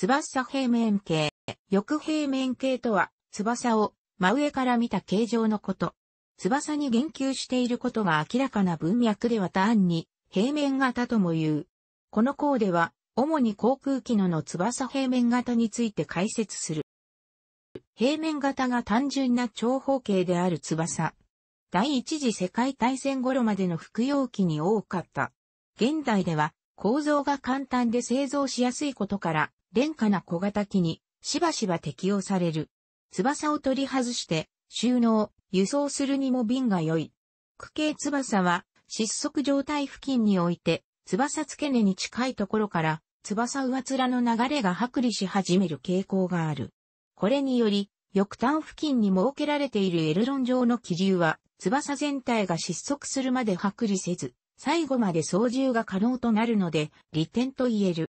翼平面形。翼平面形とは、翼を真上から見た形状のこと。翼に言及していることが明らかな文脈では単に平面型とも言う。この項では、主に航空機のの翼平面型について解説する。平面型が単純な長方形である翼。第一次世界大戦頃までの服用機に多かった。現代では構造が簡単で製造しやすいことから廉価な小型機にしばしば適用される。翼を取り外して収納、輸送するにも便が良い。区形翼は失速状態付近において翼付け根に近いところから翼上面の流れが剥離し始める傾向がある。これにより、翼端付近に設けられているエルロン状の気流は、翼全体が失速するまで剥離せず、最後まで操縦が可能となるので、利点と言える。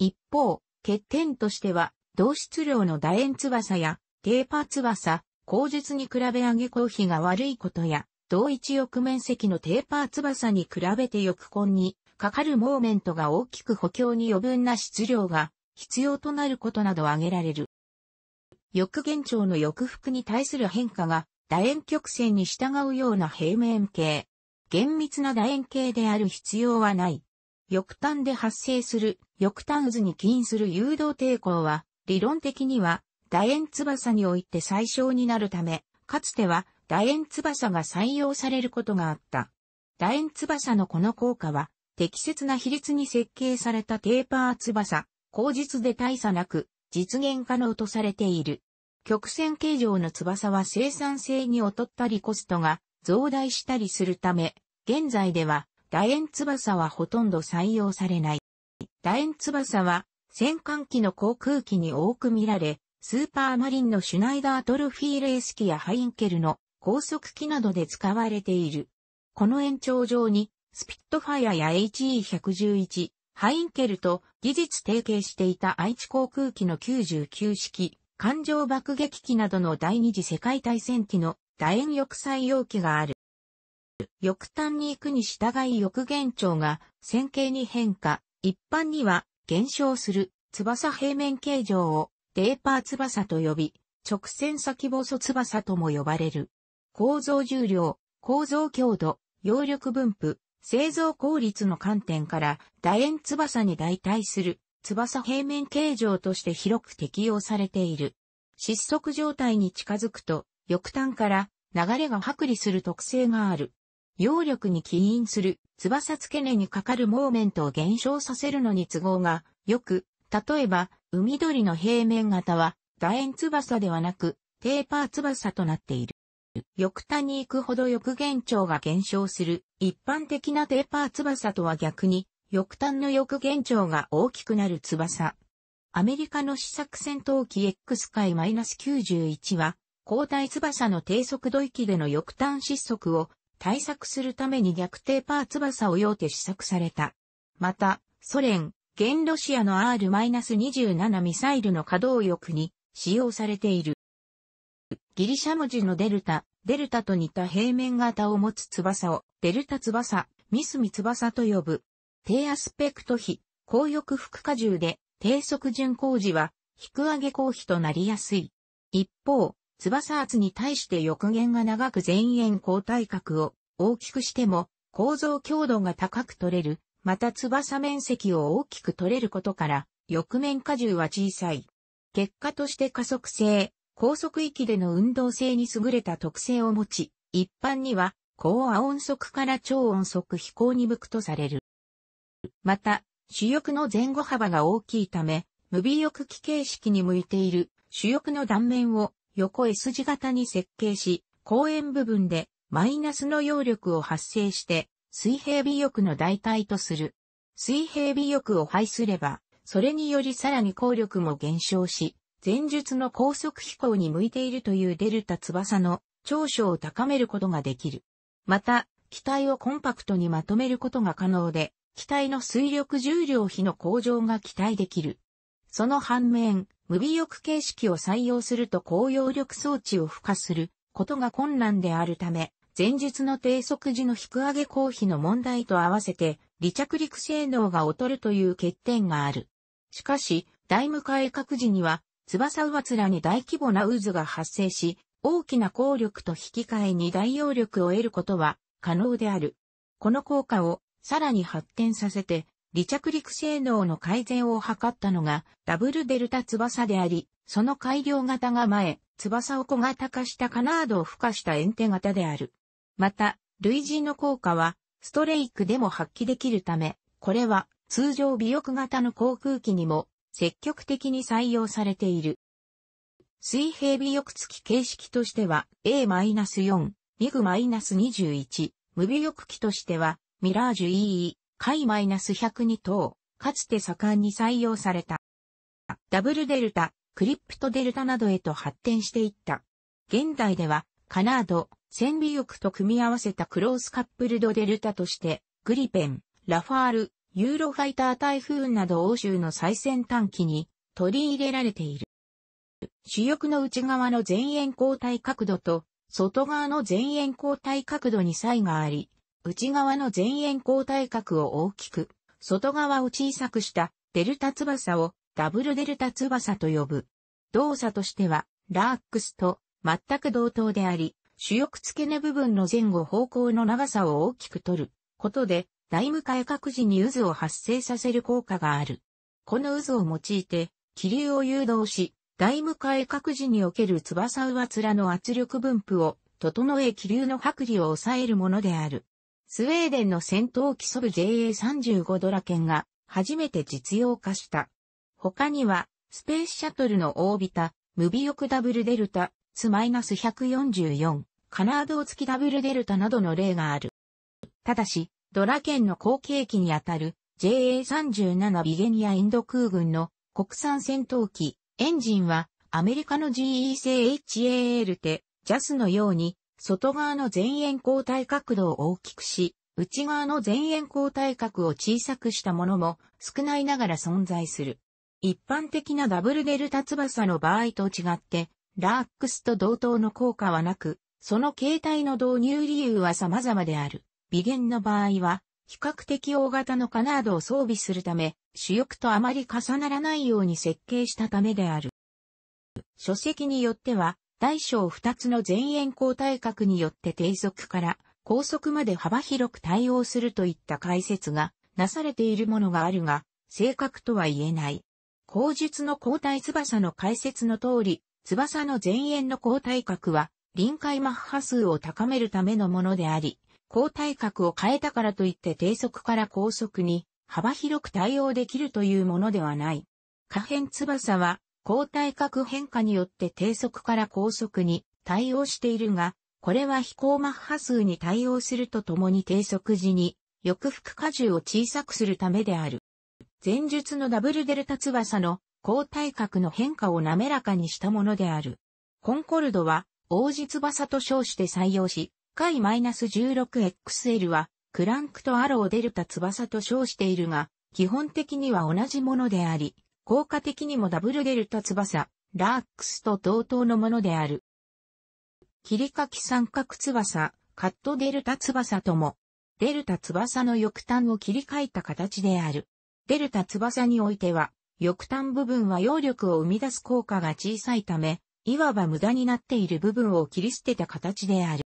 一方、欠点としては、同質量の楕円翼や、テーパー翼、口述に比べ上げ効比が悪いことや、同一翼面積のテーパー翼に比べて翼根にかかるモーメントが大きく補強に余分な質量が必要となることなど挙げられる。翼現長の翼幅に対する変化が楕円曲線に従うような平面形。厳密な楕円形である必要はない。翼端で発生する翼端渦に起因する誘導抵抗は、理論的には、楕円翼において最小になるため、かつては楕円翼が採用されることがあった。楕円翼のこの効果は、適切な比率に設計されたテーパー翼、口実で大差なく、実現可能とされている。曲線形状の翼は生産性に劣ったりコストが増大したりするため、現在では楕円翼はほとんど採用されない。楕円翼は戦艦機の航空機に多く見られ、スーパーマリンのシュナイダードルフィーレース機やハインケルの高速機などで使われている。この延長上に、スピットファイアや HE111、ハインケルと技術提携していた愛知航空機の99式、艦上爆撃機などの第二次世界大戦機の楕円翼採用機がある。翼端に行くに従い翼現長が線形に変化、一般には減少する翼平面形状をデーパー翼と呼び、直線先細翼とも呼ばれる。構造重量、構造強度、揚力分布、製造効率の観点から楕円翼に代替する翼平面形状として広く適用されている。失速状態に近づくと、翼端から流れが剥離する特性がある。揚力に起因する翼付け根にかかるモーメントを減少させるのに都合がよく、例えば、海鳥の平面型は楕円翼ではなく、テーパー翼となっている。翼端に行くほど翼現長が減少する。一般的なテーパー翼とは逆に、翼端の翼現長が大きくなる翼。アメリカの試作戦闘機 X 回 -91 は、交代翼の低速度域での翼端失速を対策するために逆低ーパー翼を用て試作された。また、ソ連、現ロシアの R-27 ミサイルの稼働翼に使用されている。ギリシャ文字のデルタ、デルタと似た平面型を持つ翼を、デルタ翼、ミスミ翼と呼ぶ。低アスペクト比、高翼副荷重で、低速巡航時は、引く上げ工費となりやすい。一方、翼圧に対して翼弦が長く前円後体角を大きくしても構造強度が高く取れる、また翼面積を大きく取れることから、翼面荷重は小さい。結果として加速性、高速域での運動性に優れた特性を持ち、一般には高亜音速から超音速飛行に向くとされる。また、主翼の前後幅が大きいため、無尾翼機形式に向いている主翼の断面を横 S 字型に設計し、公園部分でマイナスの揚力を発生して水平尾翼の代替とする。水平尾翼を排すれば、それによりさらに効力も減少し、前述の高速飛行に向いているというデルタ翼の長所を高めることができる。また、機体をコンパクトにまとめることが可能で、機体の水力重量比の向上が期待できる。その反面、無尾翼形式を採用すると高揚力装置を付加することが困難であるため、前述の低速時の引く上げ公費の問題と合わせて、離着陸性能が劣るという欠点がある。しかし、大無改革時には、翼上に大規模な渦が発生し、大きな効力と引き換えに大揚力を得ることは可能である。この効果をさらに発展させて、離着陸性能の改善を図ったのが、ダブルデルタ翼であり、その改良型が前、翼を小型化したカナードを付加したエンテ型である。また、類似の効果は、ストレイクでも発揮できるため、これは通常尾翼型の航空機にも積極的に採用されている。水平尾翼付き形式としては A-4、MiG-21、無尾翼機としてはミラージュ EE、海 -102 等、かつて盛んに採用された。ダブルデルタ、クリプトデルタなどへと発展していった。現代では、カナード、千尾翼と組み合わせたクロースカップルドデルタとして、グリペン、ラファール、ユーロファイタータイフーンなど欧州の最先端機に取り入れられている。主翼の内側の前円交代角度と外側の前円交代角度に差異があり、内側の前円交代角を大きく、外側を小さくしたデルタ翼をダブルデルタ翼と呼ぶ。動作としては、ラーックスと全く同等であり、主翼付け根部分の前後方向の長さを大きく取ることで、大無改革時に渦を発生させる効果がある。この渦を用いて、気流を誘導し、大無改革時における翼上面の圧力分布を整え気流の剥離を抑えるものである。スウェーデンの戦闘機ソブ JA35 ドラケンが初めて実用化した。他には、スペースシャトルのオービタ、ムビオクダブルデルタ、ツマイナス144、カナード付きダブルデルタなどの例がある。ただし、ドラケンの後継機にあたる JA37 ビゲニアインド空軍の国産戦闘機、エンジンはアメリカの GE 製 HAL テ、JAS のように外側の前円交代角度を大きくし、内側の前円交代角を小さくしたものも少ないながら存在する。一般的なダブルデルタ翼の場合と違って、ラークスと同等の効果はなく、その形態の導入理由は様々である。微減の場合は、比較的大型のカナードを装備するため、主翼とあまり重ならないように設計したためである。書籍によっては、大小二つの前円交代角によって低速から高速まで幅広く対応するといった解説がなされているものがあるが、正確とは言えない。後述の交代翼の解説の通り、翼の前円の交代角は臨界マッハ数を高めるためのものであり、交代角を変えたからといって低速から高速に幅広く対応できるというものではない。可変翼は抗体核変化によって低速から高速に対応しているが、これは飛行マッハ数に対応するとともに低速時に翼腹荷重を小さくするためである。前述のダブルデルタ翼の抗体核の変化を滑らかにしたものである。コンコルドは、王子翼と称して採用し、回 -16XL は、クランクとアローデルタ翼と称しているが、基本的には同じものであり、効果的にもダブルデルタ翼、ラークスと同等のものである。切り欠き三角翼、カットデルタ翼とも、デルタ翼の翼端を切り替えた形である。デルタ翼においては、翼端部分は揚力を生み出す効果が小さいため、いわば無駄になっている部分を切り捨てた形である。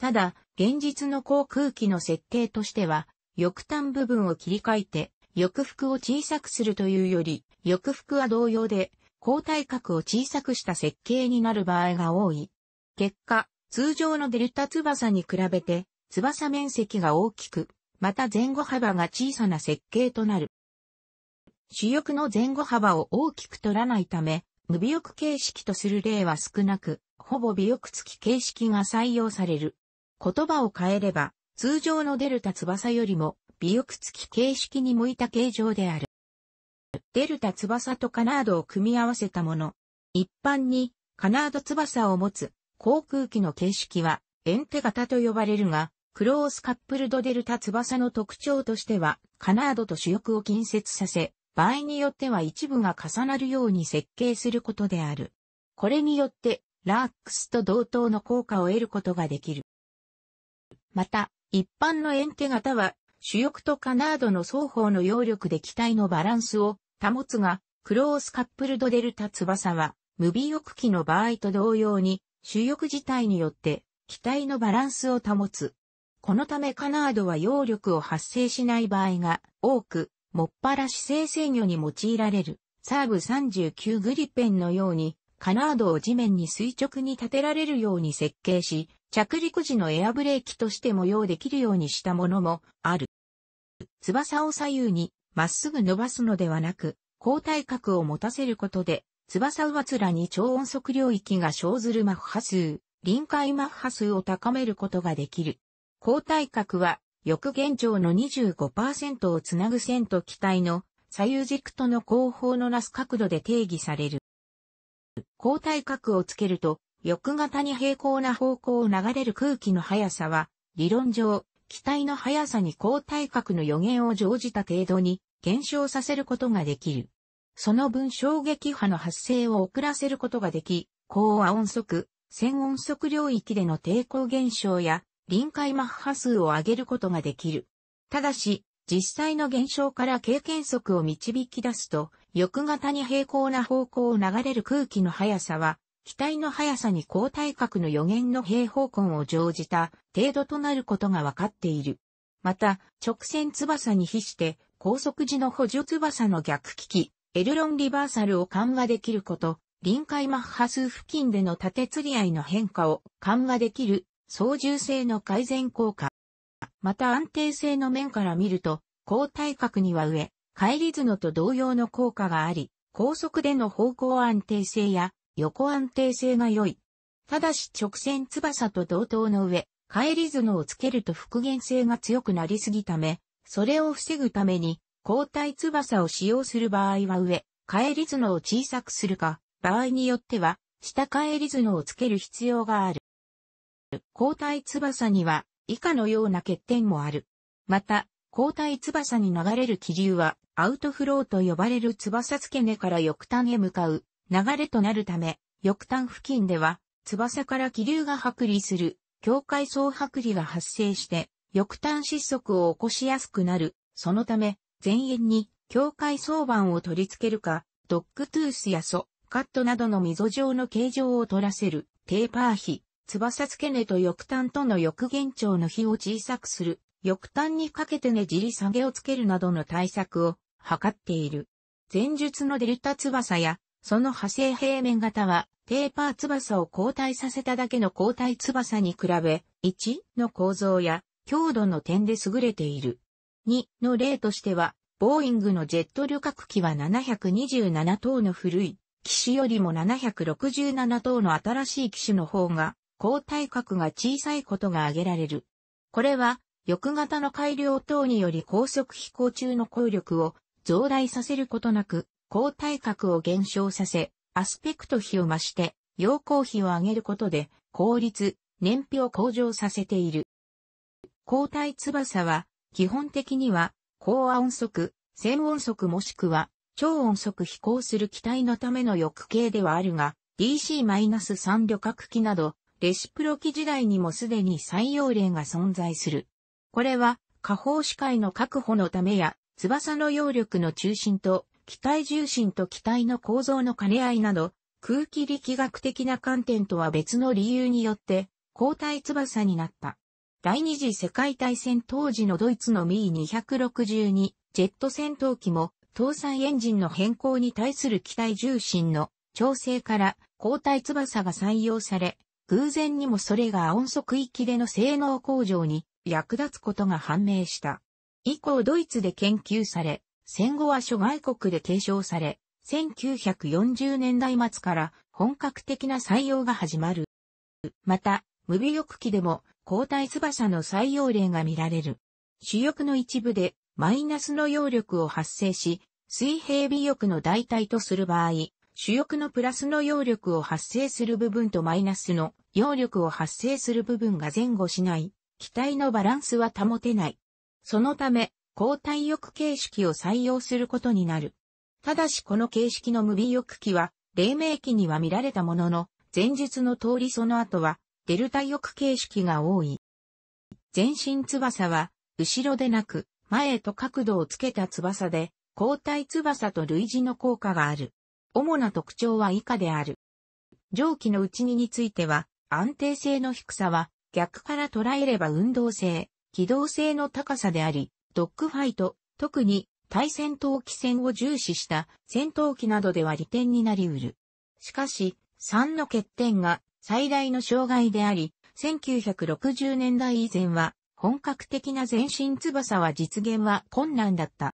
ただ、現実の航空機の設定としては、翼端部分を切り替えて、翼腹を小さくするというより、翼腹は同様で、抗体角を小さくした設計になる場合が多い。結果、通常のデルタ翼に比べて、翼面積が大きく、また前後幅が小さな設計となる。主翼の前後幅を大きく取らないため、無尾翼形式とする例は少なく、ほぼ尾翼付き形式が採用される。言葉を変えれば、通常のデルタ翼よりも尾翼付き形式に向いた形状である。デルタ翼とカナードを組み合わせたもの。一般にカナード翼を持つ航空機の形式はエンテ型と呼ばれるが、クロースカップルドデルタ翼の特徴としては、カナードと主翼を近接させ、場合によっては一部が重なるように設計することである。これによって、ラックスと同等の効果を得ることができる。また、一般のエンテ型は主翼とカナードの双方の揚力で機体のバランスを保つが、クロースカップルドデルタ翼は、無尾翼機の場合と同様に、主翼自体によって機体のバランスを保つ。このためカナードは揚力を発生しない場合が多く、もっぱら姿勢制御に用いられる、サーブ39グリペンのように、カナードを地面に垂直に立てられるように設計し、着陸時のエアブレーキとして模様できるようにしたものもある。翼を左右にまっすぐ伸ばすのではなく、高体角を持たせることで、翼上面に超音速領域が生ずるマッハ数、臨界マッハ数を高めることができる。高体角は、翼現状の25%をつなぐ線と機体の左右軸との後方のなす角度で定義される。高体角をつけると、翼型に平行な方向を流れる空気の速さは、理論上、機体の速さに高体角の予言を乗じた程度に減少させることができる。その分衝撃波の発生を遅らせることができ、高和音速、線音速領域での抵抗減少や臨界マッハ数を上げることができる。ただし、実際の現象から経験則を導き出すと、翼型に平行な方向を流れる空気の速さは機体の速さに高体角の予言の平方根を乗じた程度となることが分かっている。また、直線翼に比して高速時の補助翼の逆利き、エルロンリバーサルを緩和できること、臨界マッハ数付近での縦釣り合いの変化を緩和できる操縦性の改善効果。また安定性の面から見ると、高体角には上、帰り図のと同様の効果があり、高速での方向安定性や横安定性が良い。ただし直線翼と同等の上、帰り角をつけると復元性が強くなりすぎため、それを防ぐために、交代翼を使用する場合は上、帰り角を小さくするか、場合によっては、下帰り角をつける必要がある。交代翼には、以下のような欠点もある。また、交代翼に流れる気流は、アウトフローと呼ばれる翼付け根から翼端へ向かう流れとなるため、翼端付近では、翼から気流が剥離する、境界層剥離が発生して、翼端失速を起こしやすくなる。そのため、前縁に境界層板を取り付けるか、ドッグトゥースやソ、カットなどの溝状の形状を取らせる、テーパー比、翼付け根と翼端との翼現長の比を小さくする、翼端にかけてねじり下げをつけるなどの対策を図っている。前述のデルタ翼やその派生平面型は、テーパー翼を交代させただけの交代翼に比べ、1の構造や強度の点で優れている。2の例としては、ボーイングのジェット旅客機は727等の古い機種よりも767等の新しい機種の方が、交体角が小さいことが挙げられる。これは、翼型の改良等により高速飛行中の効力を増大させることなく、抗体核を減少させ、アスペクト比を増して、陽光比を上げることで、効率、燃費を向上させている。抗体翼は、基本的には、高音速、線音速もしくは、超音速飛行する機体のための翼形ではあるが、DC-3 旅客機など、レシプロ機時代にもすでに採用例が存在する。これは、下方視界の確保のためや、翼の揚力の中心と機体重心と機体の構造の兼ね合いなど、空気力学的な観点とは別の理由によって、交代翼になった。第二次世界大戦当時のドイツの Mi262 ジェット戦闘機も、搭載エンジンの変更に対する機体重心の調整から交代翼が採用され、偶然にもそれが音速域での性能向上に役立つことが判明した。以降ドイツで研究され、戦後は諸外国で継承され、1940年代末から本格的な採用が始まる。また、無尾翼機でも交代翼の採用例が見られる。主翼の一部でマイナスの揚力を発生し、水平尾翼の代替とする場合、主翼のプラスの揚力を発生する部分とマイナスの揚力を発生する部分が前後しない、機体のバランスは保てない。そのため、交代翼形式を採用することになる。ただしこの形式の無尾翼機は、黎明期には見られたものの、前述の通りその後は、デルタ翼形式が多い。全身翼は、後ろでなく、前へと角度をつけた翼で、交代翼と類似の効果がある。主な特徴は以下である。上記の内にについては、安定性の低さは、逆から捉えれば運動性、機動性の高さであり、ドッグファイト、特に対戦闘機戦を重視した戦闘機などでは利点になり得る。しかし、3の欠点が最大の障害であり、1960年代以前は本格的な全身翼は実現は困難だった。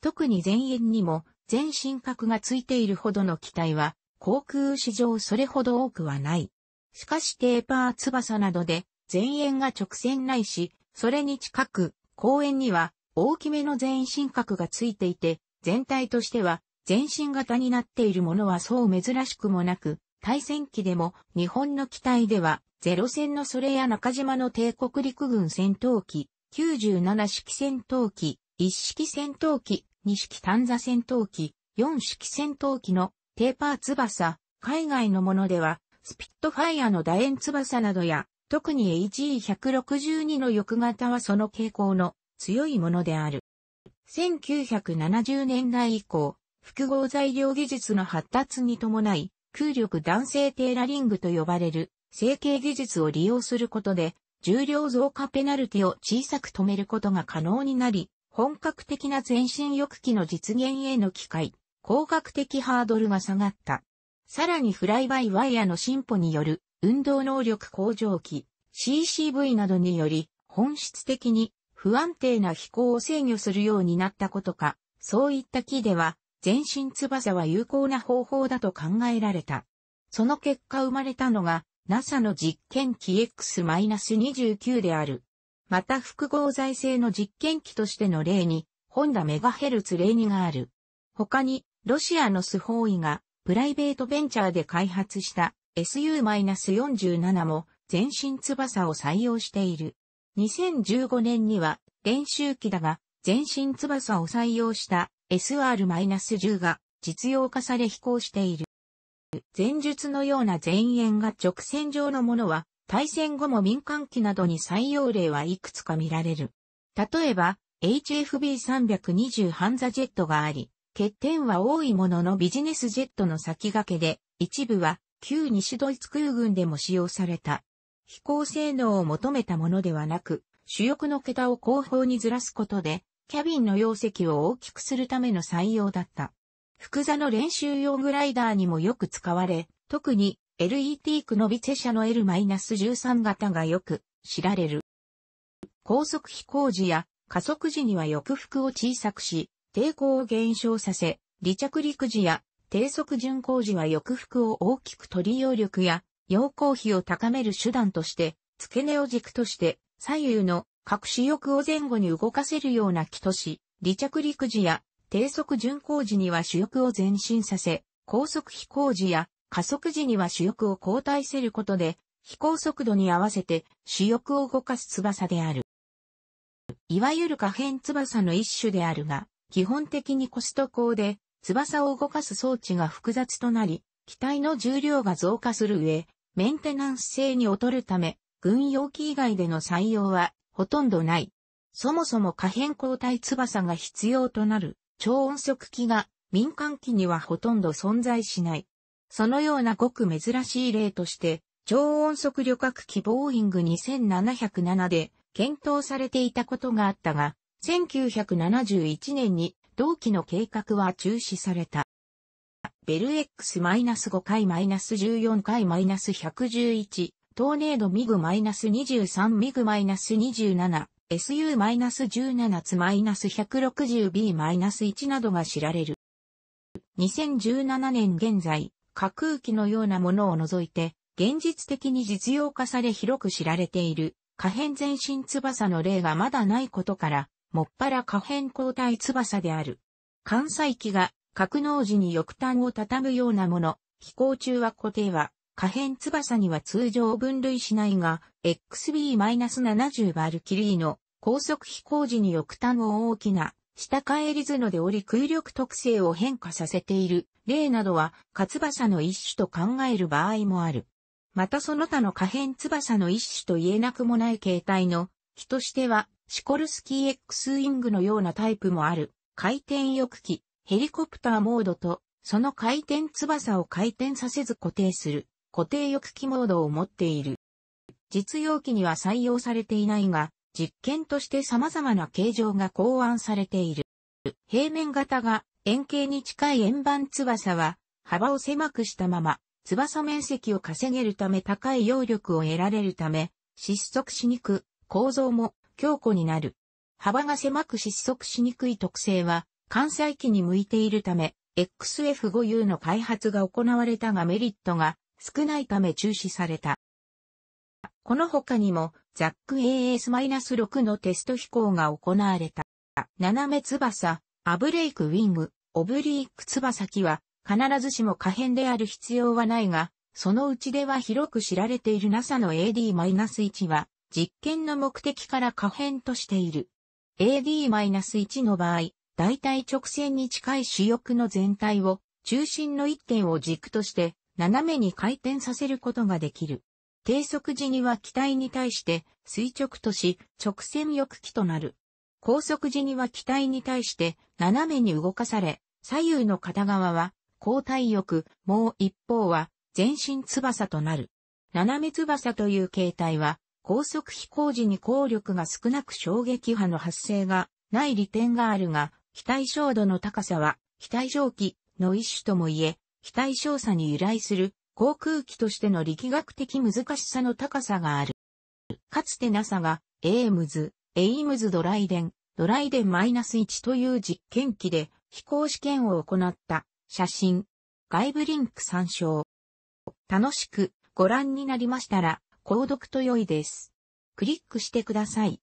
特に前縁にも全身核がついているほどの機体は航空史上それほど多くはない。しかしテーパー翼などで前縁が直線ないし、それに近く公園には大きめの全身格がついていて、全体としては全身型になっているものはそう珍しくもなく、対戦機でも日本の機体ではゼロ戦のそれや中島の帝国陸軍戦闘機、97式戦闘機、1式戦闘機、2式単座戦闘機、4式戦闘機のテーパー翼、海外のものでは、スピットファイアの楕円翼などや、特に HE162 の翼型はその傾向の強いものである。1970年代以降、複合材料技術の発達に伴い、空力弾性テーラリングと呼ばれる成形技術を利用することで、重量増加ペナルティを小さく止めることが可能になり、本格的な全身翼機の実現への機会、工学的ハードルが下がった。さらにフライバイワイヤの進歩による運動能力向上期、CCV などにより、本質的に不安定な飛行を制御するようになったことか、そういった機では、全身翼は有効な方法だと考えられた。その結果生まれたのが、NASA の実験機 X-29 である。また複合財政の実験機としての例に、ホンダメガヘルツ例にがある。他に、ロシアのスホーイが、プライベートベンチャーで開発した、SU-47 も全身翼を採用している。2015年には練習機だが全身翼を採用した SR-10 が実用化され飛行している。前述のような前縁が直線上のものは対戦後も民間機などに採用例はいくつか見られる。例えば HFB320 ハンザジェットがあり、欠点は多いもののビジネスジェットの先駆けで、一部は旧西ドイツ空軍でも使用された。飛行性能を求めたものではなく、主翼の桁を後方にずらすことで、キャビンの容積を大きくするための採用だった。複座の練習用グライダーにもよく使われ、特に LET クノビツェ社の L-13 型がよく知られる。高速飛行時や加速時には翼服を小さくし、抵抗を減少させ、離着陸時や低速巡航時は翼服を大きく取り揚力や、陽光比を高める手段として、付け根を軸として、左右の各主翼を前後に動かせるような機とし、離着陸時や低速巡航時には主翼を前進させ、高速飛行時や加速時には主翼を交代せることで、飛行速度に合わせて主翼を動かす翼である。いわゆる可変翼の一種であるが、基本的にコスト高で翼を動かす装置が複雑となり、機体の重量が増加する上、メンテナンス性に劣るため、軍用機以外での採用はほとんどない。そもそも可変交代翼が必要となる超音速機が民間機にはほとんど存在しない。そのようなごく珍しい例として、超音速旅客機ボーイング2707で検討されていたことがあったが、1971年に同期の計画は中止された。ベル X-5 回 -14 回 -111、トーネードミグ -23 ミグ -27、SU-17 つ -160B-1 などが知られる。2017年現在、架空機のようなものを除いて、現実的に実用化され広く知られている、可変全身翼の例がまだないことから、もっぱら可変交代翼である。関西機が格納時に翼端を畳むようなもの、飛行中は固定は、可変翼には通常分類しないが、XB-70 バルキリーの高速飛行時に翼端を大きな下返り図ので折り空力特性を変化させている例などは、か翼の一種と考える場合もある。またその他の可変翼の一種と言えなくもない形態の、日としては、シコルスキー X ウィングのようなタイプもある、回転翼機、ヘリコプターモードと、その回転翼を回転させず固定する、固定翼機モードを持っている。実用機には採用されていないが、実験として様々な形状が考案されている。平面型が円形に近い円盤翼は、幅を狭くしたまま、翼面積を稼げるため高い揚力を得られるため、失速しにく、構造も強固になる。幅が狭く失速しにくい特性は、関西機に向いているため、XF5U の開発が行われたがメリットが少ないため中止された。この他にも、ザック AS-6 のテスト飛行が行われた。斜め翼、アブレイクウィング、オブリーク翼機は、必ずしも可変である必要はないが、そのうちでは広く知られている NASA の AD-1 は、実験の目的から可変としている。AD-1 の場合、大体直線に近い主翼の全体を中心の一点を軸として斜めに回転させることができる。低速時には機体に対して垂直とし直線翼機となる。高速時には機体に対して斜めに動かされ、左右の片側は交代翼、もう一方は全身翼となる。斜め翼という形態は高速飛行時に効力が少なく衝撃波の発生がない利点があるが、機体照度の高さは、機体蒸気の一種ともいえ、機体照さに由来する航空機としての力学的難しさの高さがある。かつて NASA が、エームズ、エイムズドライデン、ドライデン -1 という実験機で飛行試験を行った写真。外部リンク参照。楽しくご覧になりましたら、購読と良いです。クリックしてください。